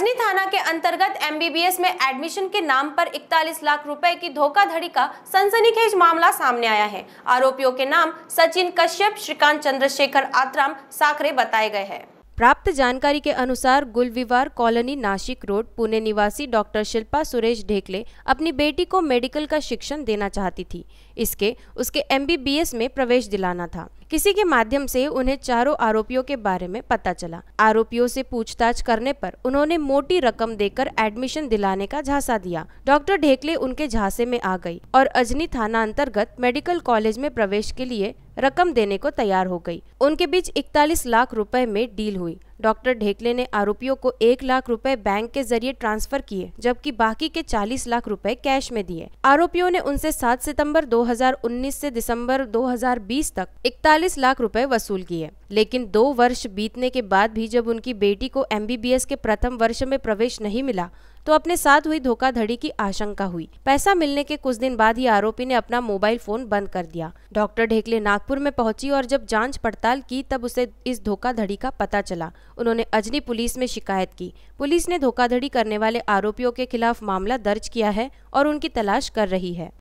गजनी थाना के अंतर्गत एमबीबीएस में एडमिशन के नाम पर 41 लाख रुपए की धोखाधड़ी का सनसनीखेज मामला सामने आया है आरोपियों के नाम सचिन कश्यप श्रीकांत चंद्रशेखर आत्राम साखरे बताए गए हैं प्राप्त जानकारी के अनुसार गुलविवार कॉलोनी नासिक रोड पुणे निवासी डॉक्टर शिल्पा सुरेश ढेकले अपनी बेटी को मेडिकल का शिक्षण देना चाहती थी इसके उसके एमबीबीएस में प्रवेश दिलाना था किसी के माध्यम से उन्हें चारों आरोपियों के बारे में पता चला आरोपियों से पूछताछ करने पर उन्होंने मोटी रकम देकर एडमिशन दिलाने का झांसा दिया डॉक्टर ढेकले उनके झांसे में आ गई और अजनी थाना अंतर्गत मेडिकल कॉलेज में प्रवेश के लिए रकम देने को तैयार हो गई उनके बीच इकतालीस लाख रुपए में डील हुई डॉक्टर ढेकले ने आरोपियों को एक लाख रुपए बैंक के जरिए ट्रांसफर किए जबकि बाकी के 40 लाख रुपए कैश में दिए आरोपियों ने उनसे 7 सितंबर 2019 से दिसंबर 2020 तक 41 लाख रुपए वसूल किए लेकिन दो वर्ष बीतने के बाद भी जब उनकी बेटी को एमबीबीएस के प्रथम वर्ष में प्रवेश नहीं मिला तो अपने साथ हुई धोखाधड़ी की आशंका हुई पैसा मिलने के कुछ दिन बाद ही आरोपी ने अपना मोबाइल फोन बंद कर दिया डॉक्टर ढेकले नागपुर में पहुंची और जब जांच पड़ताल की तब उसे इस धोखाधड़ी का पता चला उन्होंने अजनी पुलिस में शिकायत की पुलिस ने धोखाधड़ी करने वाले आरोपियों के खिलाफ मामला दर्ज किया है और उनकी तलाश कर रही है